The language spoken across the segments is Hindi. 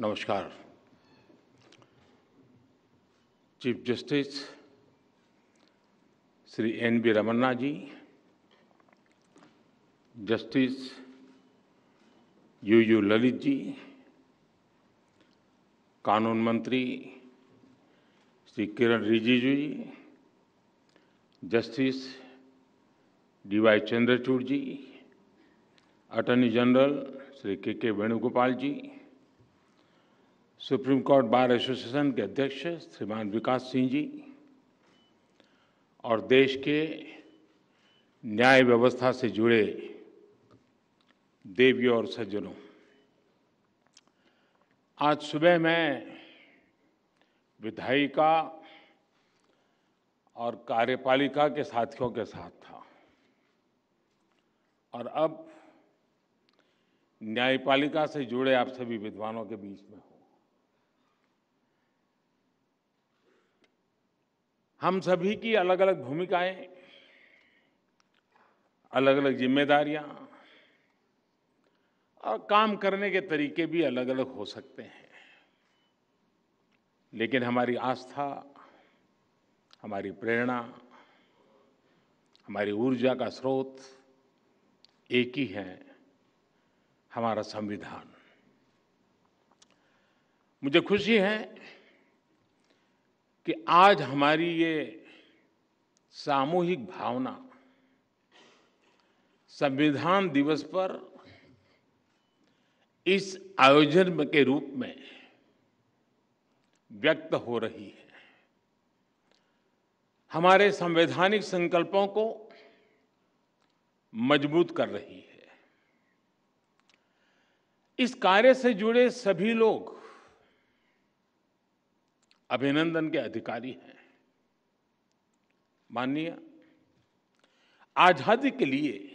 नमस्कार chief justice Shri N B Ramana ji justice U U Lalit ji कानून मंत्री Shri Kiren Rijiju ji justice D Y Chandrachud ji attorney general Shri K K Venugopal ji supreme court bar association के अध्यक्ष श्रीमान विकास सिंह जी और देश के न्याय व्यवस्था से जुड़े देवियों और सज्जनों आज सुबह मैं विधायिका और कार्यपालिका के साथियों के साथ था और अब न्यायपालिका से जुड़े आप सभी विद्वानों के बीच में हूँ हम सभी की अलग अलग भूमिकाएं अलग अलग जिम्मेदारियां और काम करने के तरीके भी अलग अलग हो सकते हैं लेकिन हमारी आस्था हमारी प्रेरणा हमारी ऊर्जा का स्रोत एक ही है हमारा संविधान मुझे खुशी है कि आज हमारी ये सामूहिक भावना संविधान दिवस पर इस आयोजन के रूप में व्यक्त हो रही है हमारे संवैधानिक संकल्पों को मजबूत कर रही है इस कार्य से जुड़े सभी लोग अभिनंदन के अधिकारी हैं माननीय आज़ादी के लिए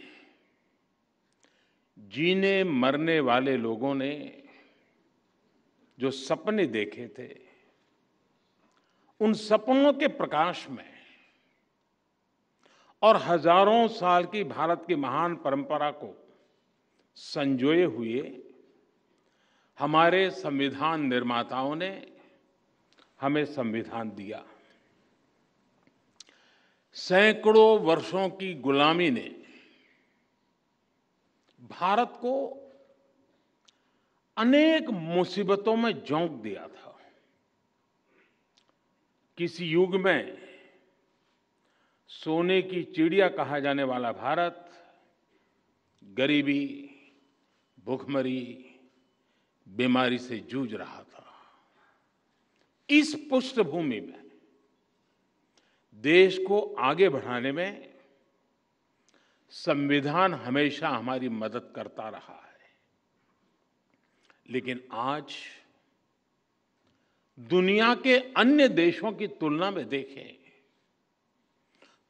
जीने मरने वाले लोगों ने जो सपने देखे थे उन सपनों के प्रकाश में और हजारों साल की भारत की महान परंपरा को संजोए हुए हमारे संविधान निर्माताओं ने हमें संविधान दिया सैकड़ों वर्षों की गुलामी ने भारत को अनेक मुसीबतों में झोंक दिया था किसी युग में सोने की चिड़िया कहा जाने वाला भारत गरीबी भूखमरी बीमारी से जूझ रहा था इस पृष्ठभूमि में देश को आगे बढ़ाने में संविधान हमेशा हमारी मदद करता रहा है लेकिन आज दुनिया के अन्य देशों की तुलना में देखें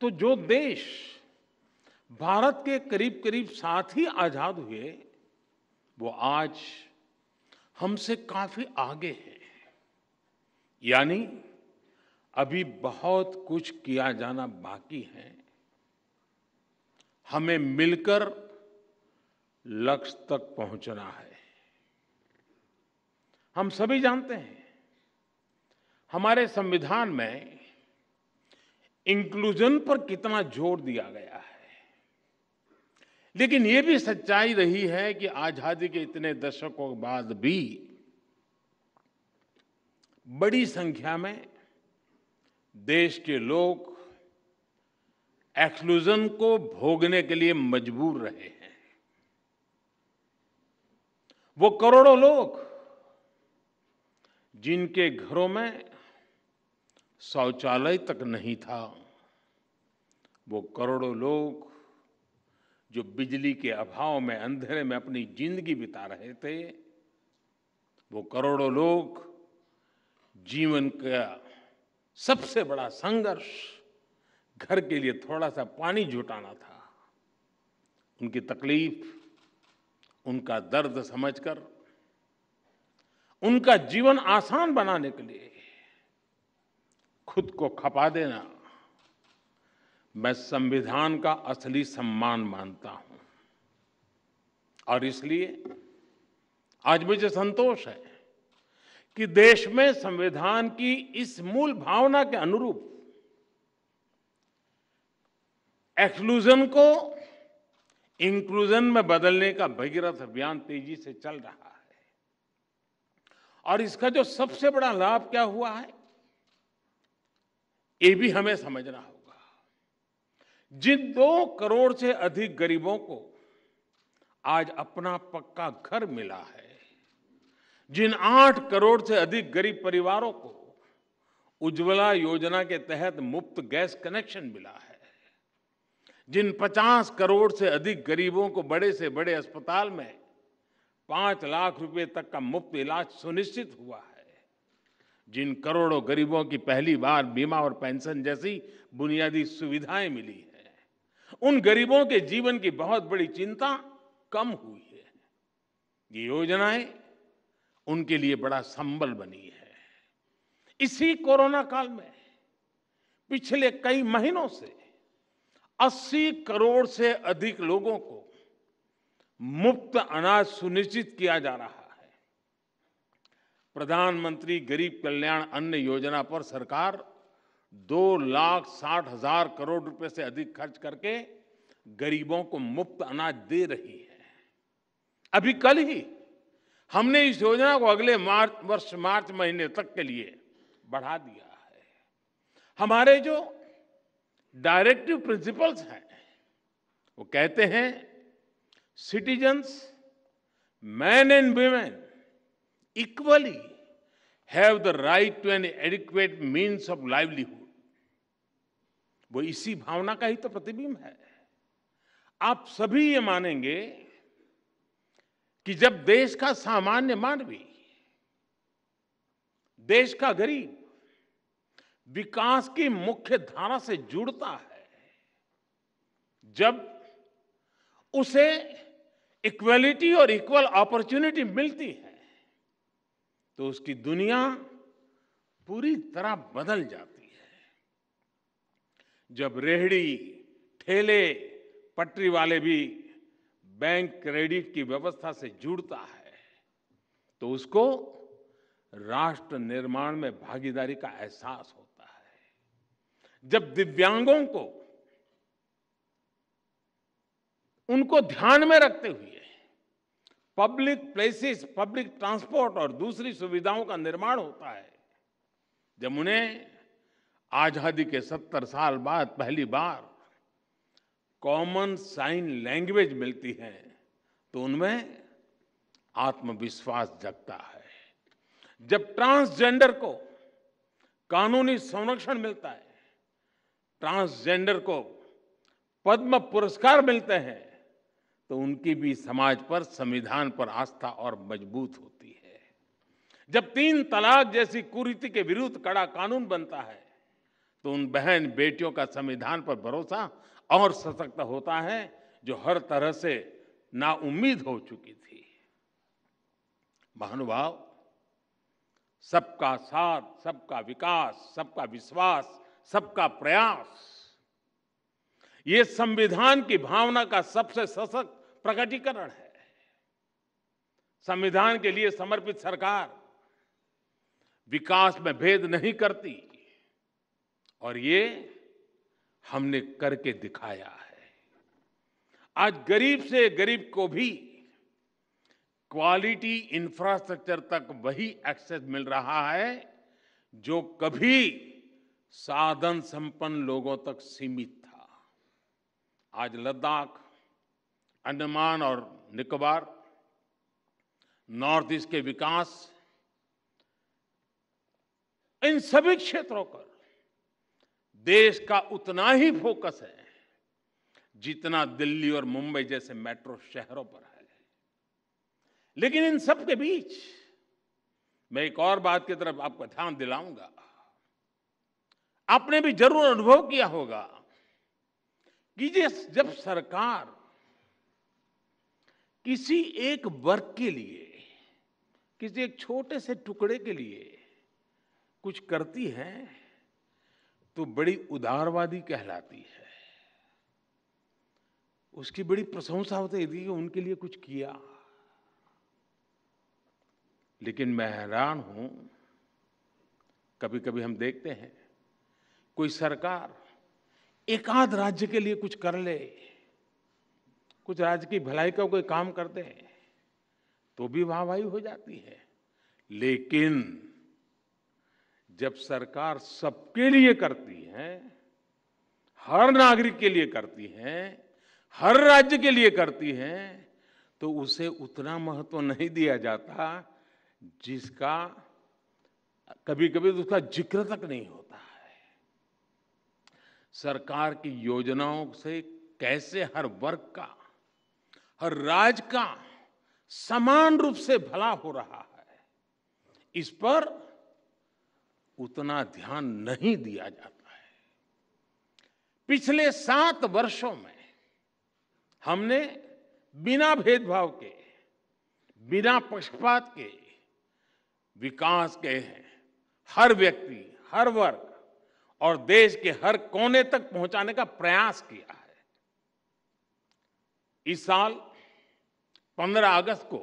तो जो देश भारत के करीब करीब साथ ही आजाद हुए वो आज हमसे काफी आगे है यानी अभी बहुत कुछ किया जाना बाकी है हमें मिलकर लक्ष्य तक पहुंचना है हम सभी जानते हैं हमारे संविधान में इंक्लूजन पर कितना जोर दिया गया है लेकिन यह भी सच्चाई रही है कि आज़ादी के इतने दशकों के बाद भी बड़ी संख्या में देश के लोग एक्सक्लूजन को भोगने के लिए मजबूर रहे हैं वो करोड़ों लोग जिनके घरों में शौचालय तक नहीं था वो करोड़ों लोग जो बिजली के अभाव में अंधेरे में अपनी जिंदगी बिता रहे थे वो करोड़ों लोग जीवन का सबसे बड़ा संघर्ष घर के लिए थोड़ा सा पानी जुटाना था उनकी तकलीफ उनका दर्द समझकर उनका जीवन आसान बनाने के लिए खुद को खपा देना मैं संविधान का असली सम्मान मानता हूं और इसलिए आज मुझे संतोष है कि देश में संविधान की इस मूल भावना के अनुरूप एक्सक्लूजन को इंक्लूजन में बदलने का भगीरथ अभियान तेजी से चल रहा है और इसका जो सबसे बड़ा लाभ क्या हुआ है ये भी हमें समझना होगा जिन दो करोड़ से अधिक गरीबों को आज अपना पक्का घर मिला है जिन आठ करोड़ से अधिक गरीब परिवारों को उज्ज्वला योजना के तहत मुफ्त गैस कनेक्शन मिला है जिन 50 करोड़ से अधिक गरीबों को बड़े से बड़े अस्पताल में पांच लाख रुपए तक का मुफ्त इलाज सुनिश्चित हुआ है जिन करोड़ों गरीबों की पहली बार बीमा और पेंशन जैसी बुनियादी सुविधाएं मिली है उन गरीबों के जीवन की बहुत बड़ी चिंता कम हुई है ये योजनाएं उनके लिए बड़ा संबल बनी है इसी कोरोना काल में पिछले कई महीनों से 80 करोड़ से अधिक लोगों को मुफ्त अनाज सुनिश्चित किया जा रहा है प्रधानमंत्री गरीब कल्याण अन्न योजना पर सरकार दो लाख साठ हजार करोड़ रुपए से अधिक खर्च करके गरीबों को मुफ्त अनाज दे रही है अभी कल ही हमने इस योजना को अगले मार्च वर्ष मार्च महीने तक के लिए बढ़ा दिया है हमारे जो डायरेक्टिव प्रिंसिपल्स हैं वो कहते हैं citizens men and women equally have the right to an adequate means of livelihood वो इसी भावना का ही तो प्रतिबिंब है आप सभी ये मानेंगे कि जब देश का सामान्य मानवी देश का गरीब विकास की मुख्य धारा से जुड़ता है जब उसे इक्वलिटी और इक्वल अपॉर्चुनिटी मिलती है तो उसकी दुनिया पूरी तरह बदल जाती है जब रेहड़ी ठेले पटरी वाले भी बैंक क्रेडिट की व्यवस्था से जुड़ता है तो उसको राष्ट्र निर्माण में भागीदारी का एहसास होता है जब दिव्यांगों को उनको ध्यान में रखते हुए पब्लिक प्लेसेस पब्लिक ट्रांसपोर्ट और दूसरी सुविधाओं का निर्माण होता है जब उन्हें आजादी के सत्तर साल बाद पहली बार कॉमन साइन लैंग्वेज मिलती है तो उनमें आत्मविश्वास जगता है जब ट्रांसजेंडर को कानूनी संरक्षण मिलता है ट्रांसजेंडर को पद्म पुरस्कार मिलते हैं तो उनकी भी समाज पर संविधान पर आस्था और मजबूत होती है जब तीन तलाक जैसी कुरीति के विरुद्ध कड़ा कानून बनता है तो उन बहन बेटियों का संविधान पर भरोसा और सशक्त होता है जो हर तरह से नाउम्मीद हो चुकी थी महानुभाव सबका साथ सबका विकास सबका विश्वास सबका प्रयास ये संविधान की भावना का सबसे सशक्त प्रकटीकरण है संविधान के लिए समर्पित सरकार विकास में भेद नहीं करती और ये हमने करके दिखाया है आज गरीब से गरीब को भी क्वालिटी इंफ्रास्ट्रक्चर तक वही एक्सेस मिल रहा है जो कभी साधन संपन्न लोगों तक सीमित था आज लद्दाख अंडमान और निकोबार नॉर्थ ईस्ट के विकास इन सभी क्षेत्रों पर देश का उतना ही फोकस है जितना दिल्ली और मुंबई जैसे मेट्रो शहरों पर है लेकिन इन सब के बीच मैं एक और बात की तरफ आपका ध्यान दिलाऊंगा आपने भी जरूर अनुभव किया होगा कि जब सरकार किसी एक वर्ग के लिए किसी एक छोटे से टुकड़े के लिए कुछ करती है तो बड़ी उदारवादी कहलाती है उसकी बड़ी प्रशंसा होती है कि उनके लिए कुछ किया लेकिन मैं हैरान हूं कभी कभी हम देखते हैं कोई सरकार एकाध राज्य के लिए कुछ कर ले कुछ राज्य की भलाई का कोई काम करते हैं तो भी वाहवाही हो जाती है लेकिन जब सरकार सबके लिए करती है हर नागरिक के लिए करती है हर राज्य के लिए करती है तो उसे उतना महत्व नहीं दिया जाता जिसका कभी कभी उसका जिक्र तक नहीं होता है सरकार की योजनाओं से कैसे हर वर्ग का हर राज्य का समान रूप से भला हो रहा है इस पर उतना ध्यान नहीं दिया जाता है पिछले सात वर्षों में हमने बिना भेदभाव के बिना पक्षपात के विकास के हैं हर व्यक्ति हर वर्ग और देश के हर कोने तक पहुंचाने का प्रयास किया है इस साल 15 अगस्त को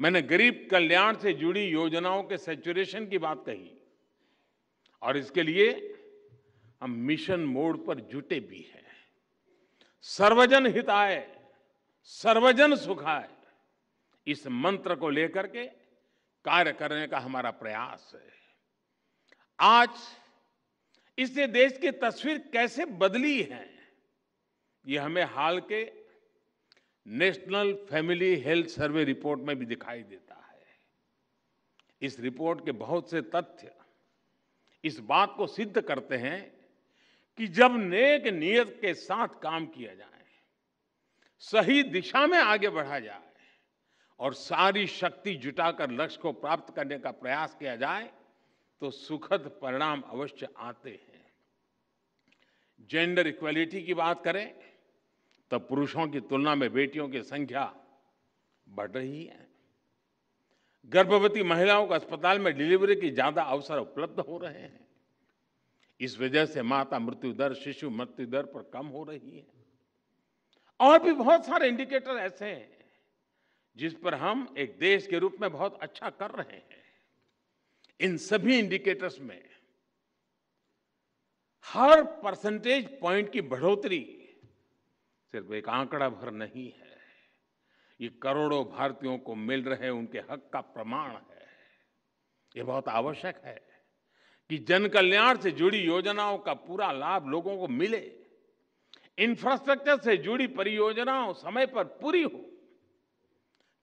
मैंने गरीब कल्याण से जुड़ी योजनाओं के सेचुरेशन की बात कही और इसके लिए हम मिशन मोड पर जुटे भी हैं सर्वजन हिताय सर्वजन सुखाय इस मंत्र को लेकर के कार्य करने का हमारा प्रयास है आज इससे देश की तस्वीर कैसे बदली है ये हमें हाल के national family health survey report में भी दिखाई देता है इस रिपोर्ट के बहुत से तथ्य इस बात को सिद्ध करते हैं कि जब नेक नियत के साथ काम किया जाए सही दिशा में आगे बढ़ा जाए और सारी शक्ति जुटाकर लक्ष्य को प्राप्त करने का प्रयास किया जाए तो सुखद परिणाम अवश्य आते हैं जेंडर इक्वलिटी की बात करें तो पुरुषों की तुलना में बेटियों की संख्या बढ़ रही है गर्भवती महिलाओं को अस्पताल में डिलीवरी के ज़्यादा अवसर उपलब्ध हो रहे हैं इस वजह से माता मृत्यु दर शिशु मृत्यु दर पर कम हो रही है और भी बहुत सारे इंडिकेटर ऐसे हैं जिस पर हम एक देश के रूप में बहुत अच्छा कर रहे हैं इन सभी इंडिकेटर्स में हर परसेंटेज पॉइंट की बढ़ोतरी सिर्फ एक आंकड़ा भर नहीं है ये करोड़ों भारतीयों को मिल रहे उनके हक का प्रमाण है ये बहुत आवश्यक है कि जन कल्याण से जुड़ी योजनाओं का पूरा लाभ लोगों को मिले इंफ्रास्ट्रक्चर से जुड़ी परियोजनाओं समय पर पूरी हो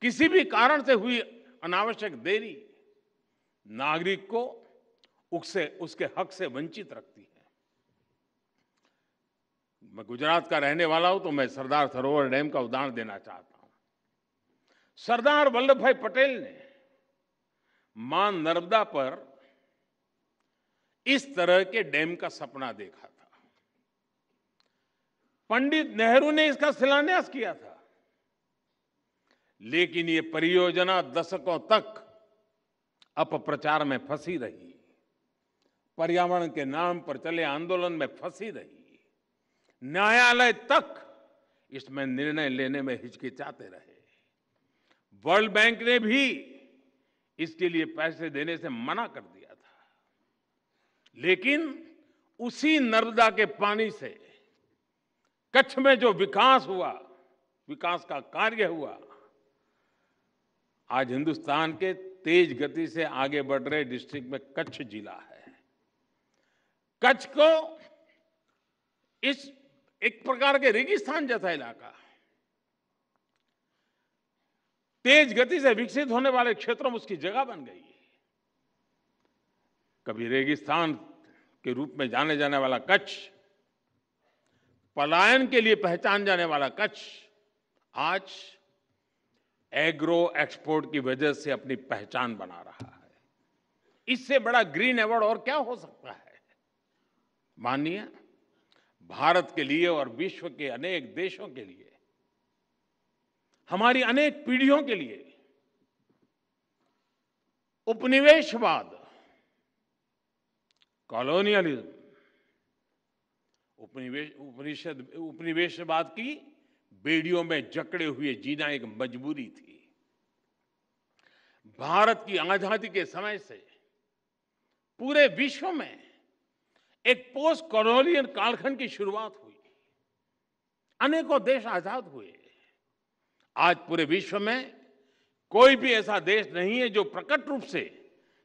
किसी भी कारण से हुई अनावश्यक देरी नागरिक को उससे उसके हक से वंचित रखती है मैं गुजरात का रहने वाला हूं तो मैं सरदार सरोवर डैम का उदाहरण देना चाहता हूं सरदार वल्लभ भाई पटेल ने मां नर्मदा पर इस तरह के डैम का सपना देखा था पंडित नेहरू ने इसका शिलान्यास किया था लेकिन ये परियोजना दशकों तक अपप्रचार में फंसी रही पर्यावरण के नाम पर चले आंदोलन में फंसी रही न्यायालय तक इसमें निर्णय लेने में हिचकिचाते रहे वर्ल्ड बैंक ने भी इसके लिए पैसे देने से मना कर दिया था लेकिन उसी नर्मदा के पानी से कच्छ में जो विकास हुआ विकास का कार्य हुआ आज हिंदुस्तान के तेज गति से आगे बढ़ रहे डिस्ट्रिक्ट में कच्छ जिला है कच्छ को इस एक प्रकार के रेगिस्तान जैसा इलाका तेज गति से विकसित होने वाले क्षेत्रों में उसकी जगह बन गई है कभी रेगिस्तान के रूप में जाने जाने वाला कच्छ पलायन के लिए पहचान जाने वाला कच्छ आज एग्रो एक्सपोर्ट की वजह से अपनी पहचान बना रहा है इससे बड़ा ग्रीन अवार्ड और क्या हो सकता है माननीय भारत के लिए और विश्व के अनेक देशों के लिए हमारी अनेक पीढ़ियों के लिए उपनिवेशवाद कॉलोनियलिज्म उपनिवेश उपनिषद उपनिवेशवाद की बेड़ियों में जकड़े हुए जीना एक मजबूरी थी भारत की आजादी के समय से पूरे विश्व में एक पोस्ट कॉलोनियल कालखंड की शुरुआत हुई अनेकों देश आजाद हुए आज पूरे विश्व में कोई भी ऐसा देश नहीं है जो प्रकट रूप से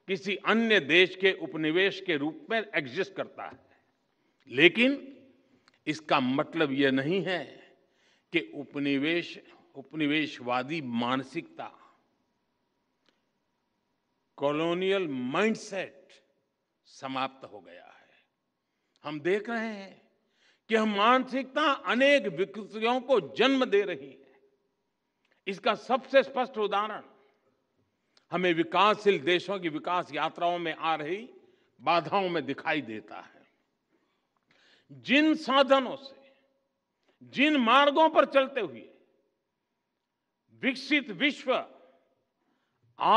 किसी अन्य देश के उपनिवेश के रूप में एग्जिस्ट करता है लेकिन इसका मतलब यह नहीं है कि उपनिवेश उपनिवेशवादी मानसिकता कॉलोनियल माइंडसेट समाप्त हो गया है हम देख रहे हैं कि हम मानसिकता अनेक विकृतियों को जन्म दे रही है इसका सबसे स्पष्ट उदाहरण हमें विकासशील देशों की विकास यात्राओं में आ रही बाधाओं में दिखाई देता है जिन साधनों से जिन मार्गों पर चलते हुए विकसित विश्व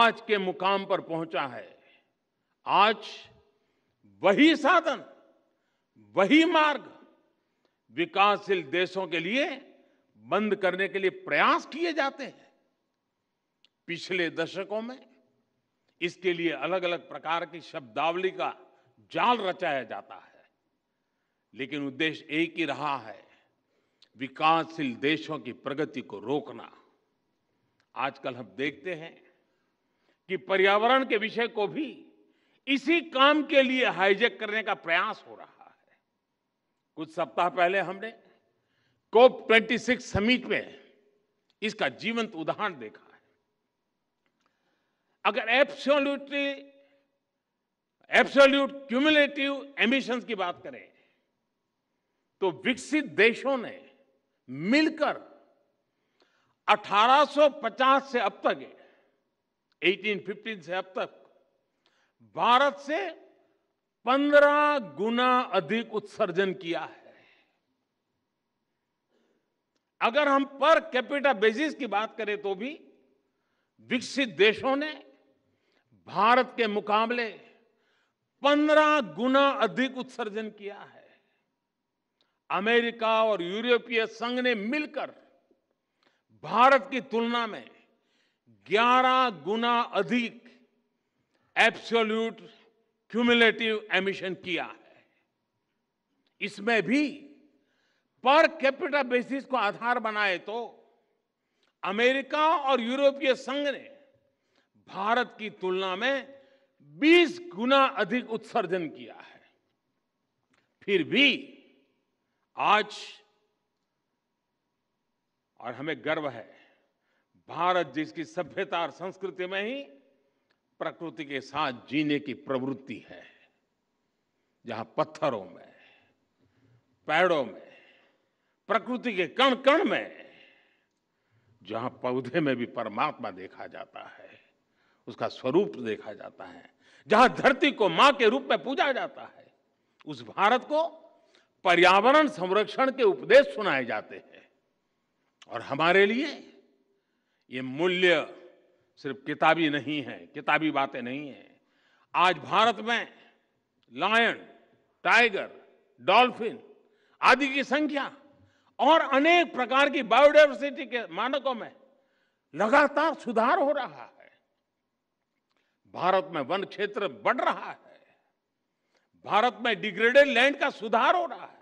आज के मुकाम पर पहुंचा है आज वही साधन वही मार्ग विकासशील देशों के लिए बंद करने के लिए प्रयास किए जाते हैं पिछले दशकों में इसके लिए अलग अलग प्रकार की शब्दावली का जाल रचाया जाता है लेकिन उद्देश्य एक ही रहा है विकासशील देशों की प्रगति को रोकना आजकल हम देखते हैं कि पर्यावरण के विषय को भी इसी काम के लिए हाईजेक करने का प्रयास हो रहा है कुछ सप्ताह पहले हमने कोप 26 समिट में इसका जीवंत उदाहरण देखा है अगर एब्सोल्यूटली एब्सोल्यूट क्यूमुलेटिव एमिशंस की बात करें तो विकसित देशों ने मिलकर 1850 से अब तक 1815 से अब तक भारत से 15 गुना अधिक उत्सर्जन किया है अगर हम पर कैपिटा बेसिस की बात करें तो भी विकसित देशों ने भारत के मुकाबले पंद्रह गुना अधिक उत्सर्जन किया है अमेरिका और यूरोपीय संघ ने मिलकर भारत की तुलना में 11 गुना अधिक एब्सोल्यूट क्यूमुलेटिव एमिशन किया है इसमें भी पर कैपिटा बेसिस को आधार बनाए तो अमेरिका और यूरोपीय संघ ने भारत की तुलना में 20 गुना अधिक उत्सर्जन किया है फिर भी आज और हमें गर्व है भारत जिसकी सभ्यता और संस्कृति में ही प्रकृति के साथ जीने की प्रवृत्ति है जहां पत्थरों में पेड़ों में प्रकृति के कण कण में जहां पौधे में भी परमात्मा देखा जाता है उसका स्वरूप देखा जाता है जहां धरती को मां के रूप में पूजा जाता है उस भारत को पर्यावरण संरक्षण के उपदेश सुनाए जाते हैं और हमारे लिए ये मूल्य सिर्फ किताबी नहीं है किताबी बातें नहीं है आज भारत में लायन टाइगर डॉल्फिन आदि की संख्या और अनेक प्रकार की बायोडाइवर्सिटी के मानकों में लगातार सुधार हो रहा है भारत में वन क्षेत्र बढ़ रहा है भारत में डिग्रेडेड लैंड का सुधार हो रहा है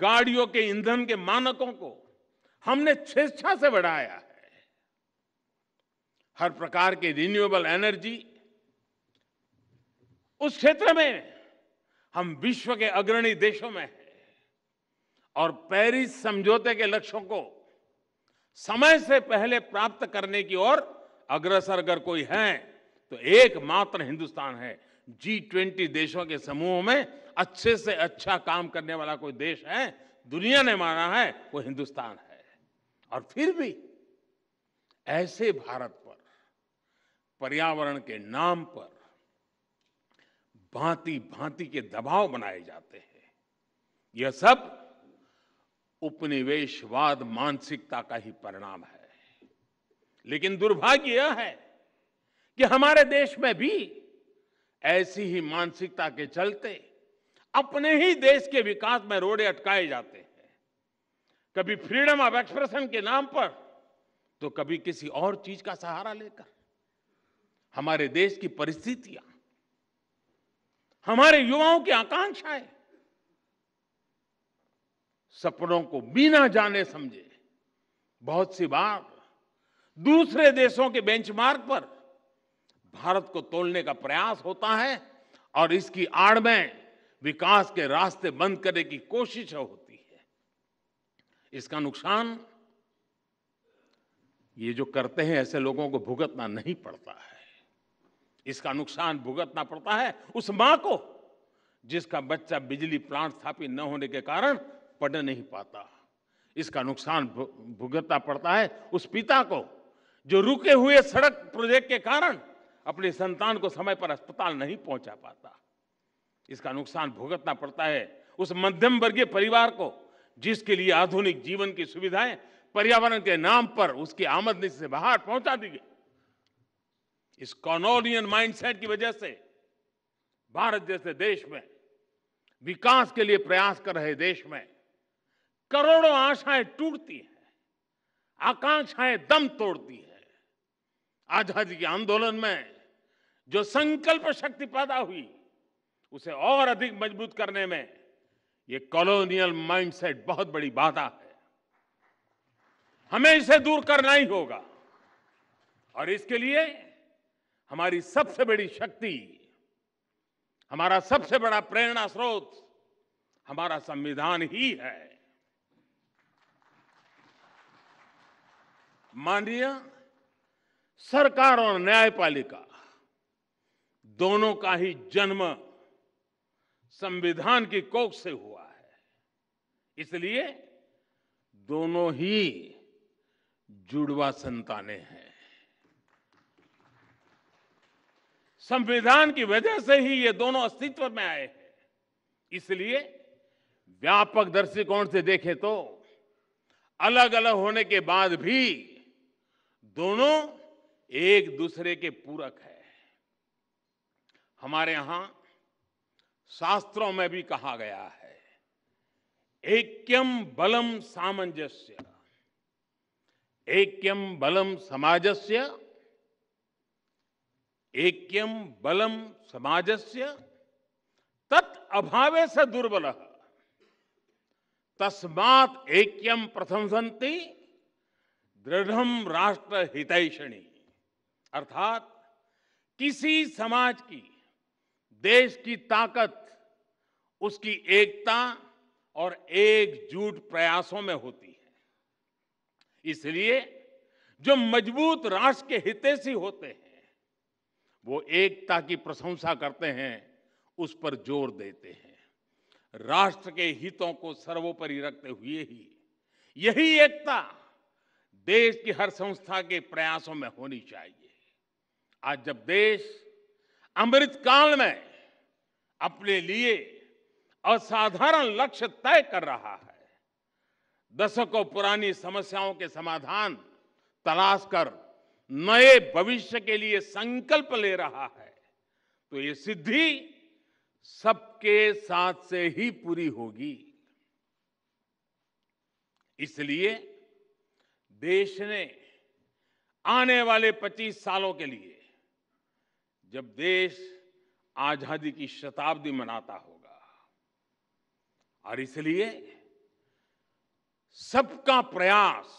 गाड़ियों के ईंधन के मानकों को हमने स्वेच्छा से बढ़ाया है हर प्रकार की रिन्यूएबल एनर्जी उस क्षेत्र में हम विश्व के अग्रणी देशों में हैं और पेरिस समझौते के लक्ष्यों को समय से पहले प्राप्त करने की ओर अग्रसर अगर कोई है तो एकमात्र हिंदुस्तान है जी ट्वेंटी देशों के समूहों में अच्छे से अच्छा काम करने वाला कोई देश है दुनिया ने माना है वो हिंदुस्तान है और फिर भी ऐसे भारत पर पर्यावरण के नाम पर भांति भांति के दबाव बनाए जाते हैं यह सब उपनिवेशवाद मानसिकता का ही परिणाम है लेकिन दुर्भाग्य यह है कि हमारे देश में भी ऐसी ही मानसिकता के चलते अपने ही देश के विकास में रोड़े अटकाए जाते हैं कभी फ्रीडम ऑफ एक्सप्रेशन के नाम पर तो कभी किसी और चीज का सहारा लेकर हमारे देश की परिस्थितियां हमारे युवाओं की आकांक्षाएं सपनों को बिना जाने समझे बहुत सी बार दूसरे देशों के बेंचमार्क पर भारत को तोलने का प्रयास होता है और इसकी आड़ में विकास के रास्ते बंद करने की कोशिश होती है इसका नुकसान ये जो करते हैं ऐसे लोगों को भुगतना नहीं पड़ता है इसका नुकसान भुगतना पड़ता है उस मां को जिसका बच्चा बिजली प्लांट स्थापित न होने के कारण पढ़ नहीं पाता इसका नुकसान भुगतना पड़ता है उस पिता को जो रुके हुए सड़क प्रोजेक्ट के कारण अपने संतान को समय पर अस्पताल नहीं पहुंचा पाता इसका नुकसान भुगतना पड़ता है उस मध्यम वर्गीय परिवार को जिसके लिए आधुनिक जीवन की सुविधाएं पर्यावरण के नाम पर उसकी आमदनी से बाहर पहुंचा दी गई इस कॉलोनियल माइंडसेट की वजह से भारत जैसे देश में विकास के लिए प्रयास कर रहे देश में करोड़ों आशाएं टूटती हैं आकांक्षाएं दम तोड़ती हैं आजादी के आंदोलन में जो संकल्प शक्ति पैदा हुई उसे और अधिक मजबूत करने में ये कॉलोनियल माइंडसेट बहुत बड़ी बाधा है हमें इसे दूर करना ही होगा और इसके लिए हमारी सबसे बड़ी शक्ति हमारा सबसे बड़ा प्रेरणा स्रोत हमारा संविधान ही है माननीय सरकार और न्यायपालिका दोनों का ही जन्म संविधान की कोख से हुआ है इसलिए दोनों ही जुड़वा संताने हैं संविधान की वजह से ही ये दोनों अस्तित्व में आए हैं इसलिए व्यापक दृष्टिकोण से देखें तो अलग अलग होने के बाद भी दोनों एक दूसरे के पूरक है हमारे यहां शास्त्रों में भी कहा गया है एक्यम बलम सामंजस्य एक्यम बलम समाजस्य एक्यम बलम समाजस्य तत् अभावे से दुर्बल तस्मात एक्यम प्रशंसंती दृढ़ राष्ट्र हितैषणी अर्थात किसी समाज की देश की ताकत उसकी एकता और एकजुट प्रयासों में होती है इसलिए जो मजबूत राष्ट्र के से होते हैं वो एकता की प्रशंसा करते हैं उस पर जोर देते हैं राष्ट्र के हितों को सर्वोपरि रखते हुए ही यही एकता देश की हर संस्था के प्रयासों में होनी चाहिए आज जब देश अमृत काल में अपने लिए असाधारण लक्ष्य तय कर रहा है दशकों पुरानी समस्याओं के समाधान तलाश कर नए भविष्य के लिए संकल्प ले रहा है तो ये सिद्धि सबके साथ से ही पूरी होगी इसलिए देश ने आने वाले 25 सालों के लिए जब देश आजादी की शताब्दी मनाता होगा और इसलिए सबका प्रयास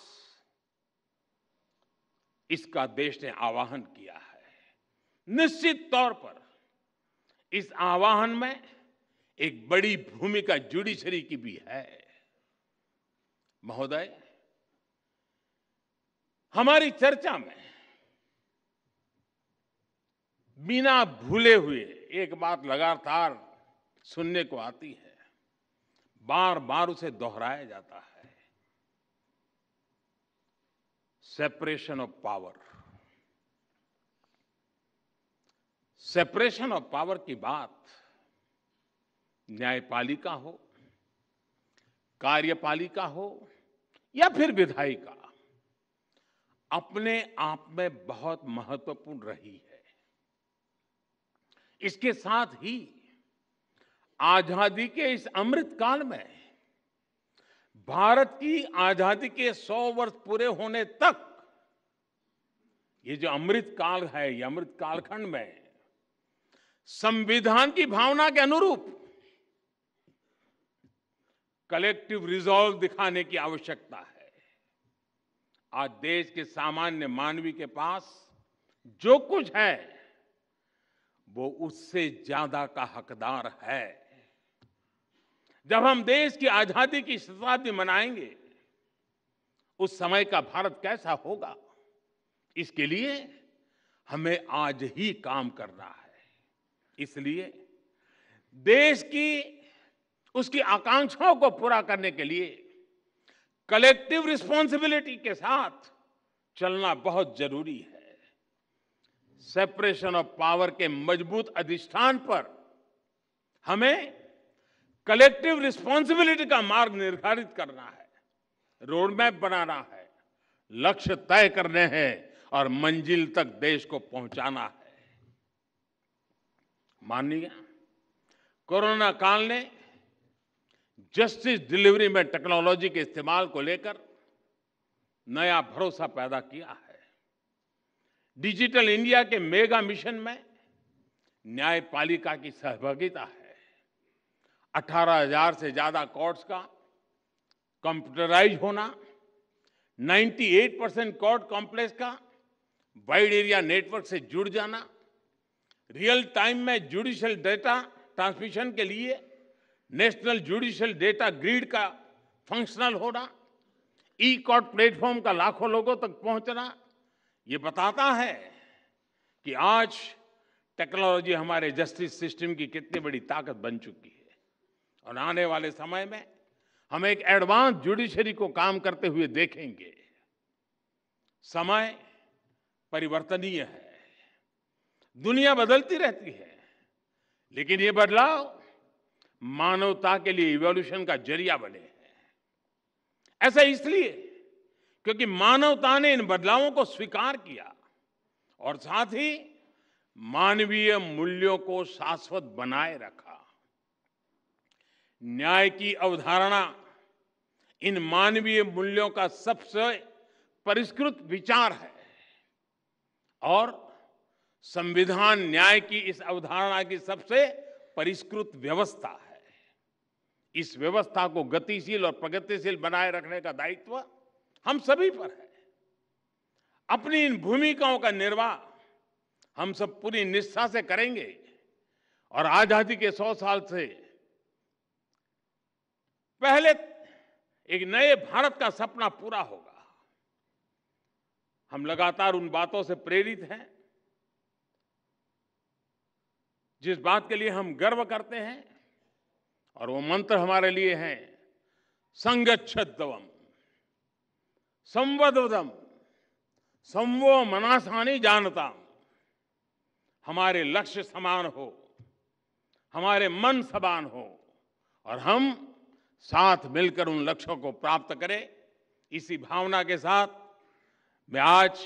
इसका देश ने आवाहन किया है निश्चित तौर पर इस आवाहन में एक बड़ी भूमिका जुडिशरी की भी है महोदय हमारी चर्चा में बिना भूले हुए एक बात लगातार सुनने को आती है बार बार उसे दोहराया जाता है separation of power separation of power की बात न्यायपालिका हो कार्यपालिका हो या फिर विधायिका अपने आप में बहुत महत्वपूर्ण रही है इसके साथ ही आजादी के इस अमृत काल में भारत की आजादी के 100 वर्ष पूरे होने तक ये जो अमृत काल है ये अमृत कालखंड में संविधान की भावना के अनुरूप कलेक्टिव रिजॉल्व दिखाने की आवश्यकता है आज देश के सामान्य मानवी के पास जो कुछ है वो उससे ज्यादा का हकदार है जब हम देश की आजादी की शताब्दी मनाएंगे उस समय का भारत कैसा होगा इसके लिए हमें आज ही काम करना है इसलिए देश की उसकी आकांक्षाओं को पूरा करने के लिए कलेक्टिव रिस्पॉन्सिबिलिटी के साथ चलना बहुत जरूरी है सेपरेशन ऑफ पावर के मजबूत अधिष्ठान पर हमें कलेक्टिव रिस्पॉन्सिबिलिटी का मार्ग निर्धारित करना है रोड मैप बनाना है लक्ष्य तय करने हैं और मंजिल तक देश को पहुंचाना है माननीय कोरोना काल ने जस्टिस डिलीवरी में टेक्नोलॉजी के इस्तेमाल को लेकर नया भरोसा पैदा किया है डिजिटल इंडिया के मेगा मिशन में न्यायपालिका की सहभागिता है 18,000 से ज्यादा कोर्ट्स का कंप्यूटराइज होना 98 परसेंट कोर्ट कॉम्प्लेक्स का वाइड एरिया नेटवर्क से जुड़ जाना रियल टाइम में जुडिशियल डेटा ट्रांसमिशन के लिए नेशनल जुडिशियल डेटा ग्रीड का फंक्शनल होना ई कॉर्ट प्लेटफॉर्म का लाखों लोगों तक पहुंचना ये बताता है कि आज टेक्नोलॉजी हमारे जस्टिस सिस्टम की कितनी बड़ी ताकत बन चुकी है और आने वाले समय में हम एक एडवांस जुडिशरी को काम करते हुए देखेंगे समय परिवर्तनीय है दुनिया बदलती रहती है लेकिन ये बदलाव मानवता के लिए इवोल्यूशन का जरिया बने हैं ऐसा इसलिए क्योंकि मानवता ने इन बदलावों को स्वीकार किया और साथ ही मानवीय मूल्यों को शाश्वत बनाए रखा न्याय की अवधारणा इन मानवीय मूल्यों का सबसे परिष्कृत विचार है और संविधान न्याय की इस अवधारणा की सबसे परिष्कृत व्यवस्था है इस व्यवस्था को गतिशील और प्रगतिशील बनाए रखने का दायित्व हम सभी पर है अपनी इन भूमिकाओं का निर्वाह हम सब पूरी निष्ठा से करेंगे और आजादी के सौ साल से पहले एक नए भारत का सपना पूरा होगा हम लगातार उन बातों से प्रेरित हैं जिस बात के लिए हम गर्व करते हैं और वो मंत्र हमारे लिए है संगच्छतवम संवदम संवो मनासानी जानता हमारे लक्ष्य समान हो हमारे मन समान हो और हम साथ मिलकर उन लक्ष्यों को प्राप्त करें इसी भावना के साथ मैं आज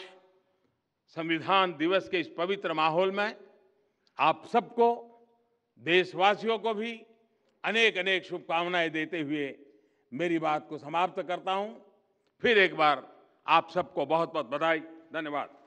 संविधान दिवस के इस पवित्र माहौल में आप सबको देशवासियों को भी अनेक अनेक शुभकामनाएं देते हुए मेरी बात को समाप्त करता हूं फिर एक बार आप सबको बहुत बहुत बधाई धन्यवाद